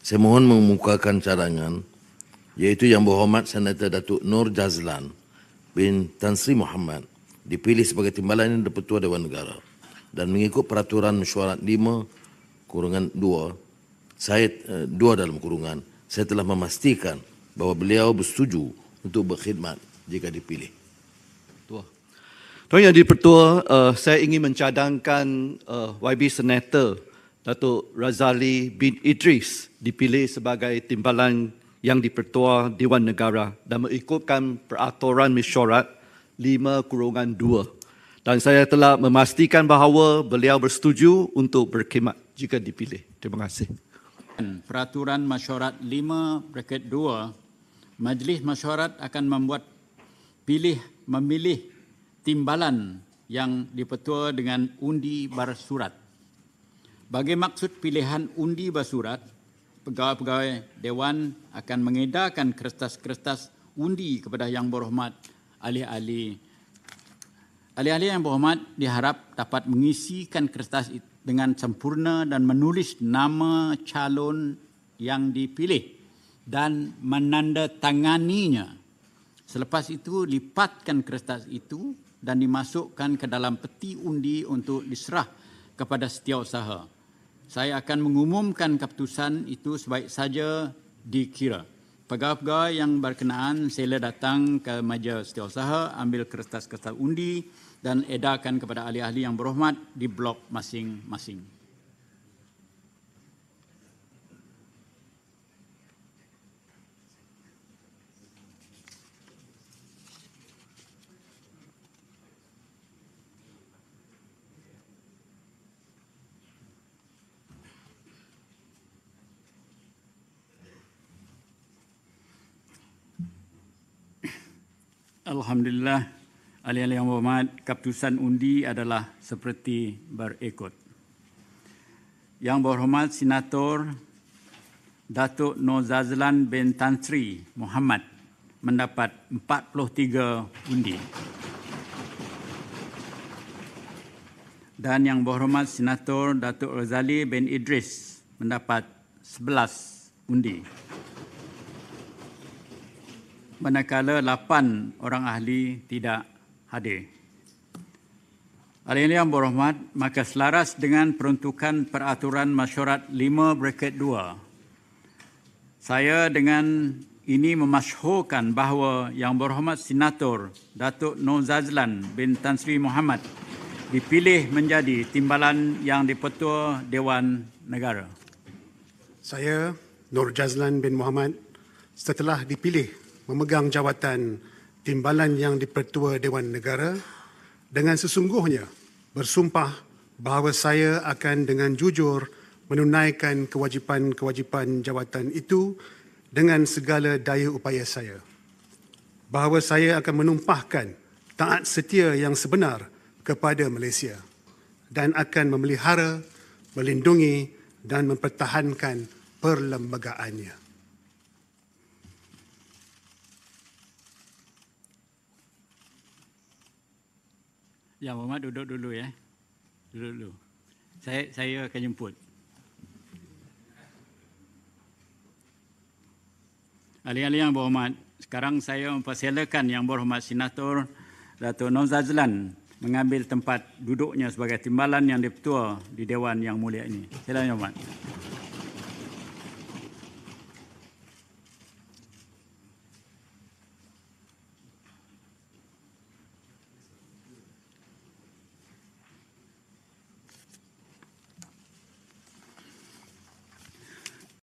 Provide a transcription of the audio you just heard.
saya mohon mengemukakan cadangan iaitu yang berhormat Senator Datuk Nur Jazlan bin Tan Sri Muhammad dipilih sebagai timbalan dan petua Dewan Negara dan mengikut peraturan mesyuarat 5 kurungan 2 saya eh, dua dalam kurungan saya telah memastikan bahawa beliau bersetuju untuk berkhidmat jika dipilih. Tuan, Tuan Yang di Pertua, uh, saya ingin mencadangkan uh, eh, YB Senator Datuk Razali bin Idris dipilih sebagai timbalan yang dipertua Dewan Negara dan mengikutkan peraturan mesyuarat 5-2 dan saya telah memastikan bahawa beliau bersetuju untuk berkhidmat jika dipilih. Terima kasih. Peraturan mesyuarat 5-2 Majlis Mesyuarat akan membuat pilih memilih timbalan yang dipertua dengan undi bar surat. Bagi maksud pilihan undi basurat, pegawai-pegawai Dewan akan mengedarkan kertas-kertas undi kepada Yang Berhormat ahli-ahli. Ahli-ahli Yang Berhormat diharap dapat mengisikan kertas dengan sempurna dan menulis nama calon yang dipilih dan menandatanganinya. Selepas itu, lipatkan kertas itu dan dimasukkan ke dalam peti undi untuk diserah kepada setiausaha saya akan mengumumkan keputusan itu sebaik saja dikira. Pegawai-pegawai yang berkenaan sila datang ke meja setiausaha ambil kertas-kertas undi dan edarkan kepada ahli-ahli yang berhormat di blok masing-masing. Alhamdulillah, Ali-Ali yang berhormat, keputusan undi adalah seperti berikut. Yang berhormat Senator Datuk Nur Zazlan bin Tan Sri Muhammad mendapat 43 undi. Dan yang berhormat Senator Datuk Razali bin Idris mendapat 11 undi manakala lapan orang ahli tidak hadir. Alayhi yang berhormat, maka selaras dengan peruntukan peraturan masyarakat 5 bracket 2, saya dengan ini memasyhurkan bahawa yang berhormat Senator Datuk Nur Zazlan bin Tan Sri Muhammad dipilih menjadi timbalan yang dipertua Dewan Negara. Saya Nur Zazlan bin Muhammad setelah dipilih memegang jawatan timbalan yang dipertua Dewan Negara dengan sesungguhnya bersumpah bahawa saya akan dengan jujur menunaikan kewajipan-kewajipan jawatan itu dengan segala daya upaya saya. Bahawa saya akan menumpahkan taat setia yang sebenar kepada Malaysia dan akan memelihara, melindungi dan mempertahankan perlembagaannya. Ya, Muhammad duduk dulu ya. Duduk dulu. Saya saya akan jemput. Ahli-ahli yang berhormat, sekarang saya mempersilakan yang berhormat Senator Datuk Nur Zazlan mengambil tempat duduknya sebagai timbalan yang dipertua di Dewan yang mulia ini. Silakan, Yang Berhormat.